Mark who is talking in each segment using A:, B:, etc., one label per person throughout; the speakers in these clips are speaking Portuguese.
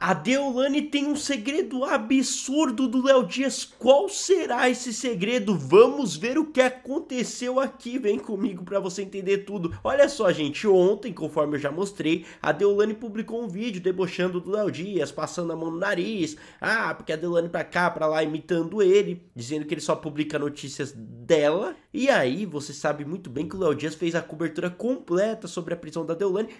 A: A Deolane tem um segredo absurdo do Léo Dias. Qual será esse segredo? Vamos ver o que aconteceu aqui. Vem comigo para você entender tudo. Olha só, gente. Ontem, conforme eu já mostrei, a Deolane publicou um vídeo debochando do Léo Dias, passando a mão no nariz. Ah, porque a Deolane pra cá, pra lá, imitando ele, dizendo que ele só publica notícias dela. E aí, você sabe muito bem que o Léo Dias fez a cobertura completa sobre a prisão da Deolane,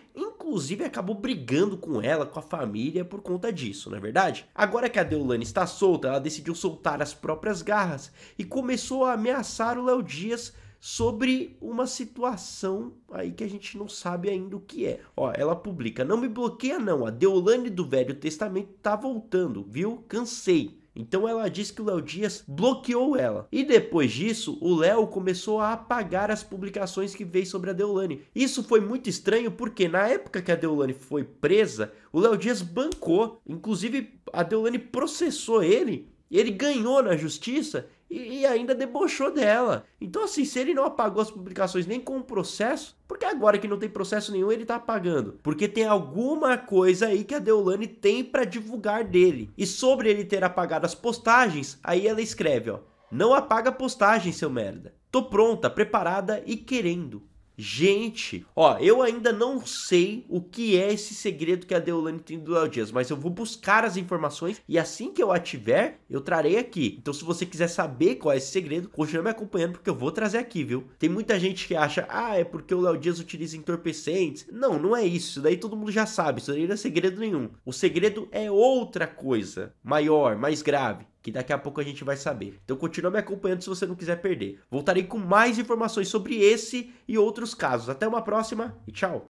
A: inclusive acabou brigando com ela, com a família, por conta disso, não é verdade? Agora que a Deolane está solta, ela decidiu soltar as próprias garras e começou a ameaçar o Léo Dias sobre uma situação aí que a gente não sabe ainda o que é. Ó, ela publica: "Não me bloqueia não, a Deolane do Velho Testamento tá voltando, viu? Cansei. Então ela diz que o Léo Dias bloqueou ela. E depois disso, o Léo começou a apagar as publicações que veio sobre a Deolane. Isso foi muito estranho porque na época que a Deolane foi presa, o Léo Dias bancou, inclusive a Deolane processou ele, ele ganhou na justiça e, e, ainda debochou dela. Então, assim, se ele não apagou as publicações nem com o processo, porque agora que não tem processo nenhum, ele tá apagando? Porque tem alguma coisa aí que a Deolane tem para divulgar dele. E sobre ele ter apagado as postagens, aí ela escreve, ó: "Não apaga a postagem, seu merda. Tô pronta, preparada e querendo." Gente, ó, eu ainda não sei o que é esse segredo que a Deolane tem do Léo Dias, mas eu vou buscar as informações e assim que eu a tiver, eu trarei aqui. Então, se você quiser saber qual é esse segredo, continue me acompanhando porque eu vou trazer aqui, viu? Tem muita gente que acha, ah, é porque o Léo Dias utiliza entorpecentes. Não, não é isso. Isso daí todo mundo já sabe. Isso daí não é segredo nenhum. O segredo é outra coisa, maior, mais grave que daqui a pouco a gente vai saber. Então continue me acompanhando se você não quiser perder. Voltarei com mais informações sobre esse e outros casos. Até uma próxima e tchau!